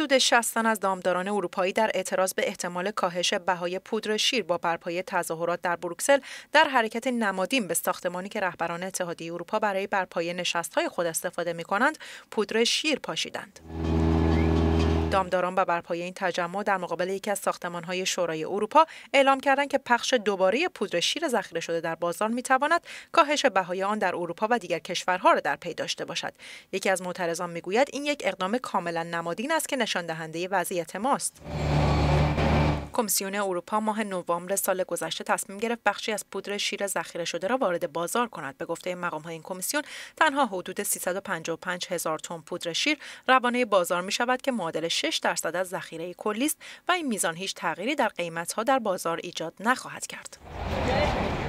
حدود 60 تن از دامداران اروپایی در اعتراض به احتمال کاهش بهای پودر شیر با برپای تظاهرات در بروکسل در حرکت نمادین به ساختمانی که رهبران اتحادیه اروپا برای برپای نشستهای خود استفاده می کنند پودر شیر پاشیدند. دامداران و برپای این تجمع در مقابل یکی از ساختمانهای شورای اروپا اعلام کردند که پخش دوباره پودر شیر ذخیره شده در بازار میتواند کاهش بهای آن در اروپا و دیگر کشورها را در پی داشته باشد یکی از معترضان میگوید این یک اقدام کاملا نمادین است که نشان دهنده وضعیت ماست کمیسیون اروپا ماه نوامبر سال گذشته تصمیم گرفت بخشی از پودر شیر ذخیره شده را وارد بازار کند به گفته مقام های این کمیسیون تنها حدود 355 هزار تن پودر شیر روانه بازار می شود که معادل 6 درصد از ذخیره کلی است و این میزان هیچ تغییری در قیمت ها در بازار ایجاد نخواهد کرد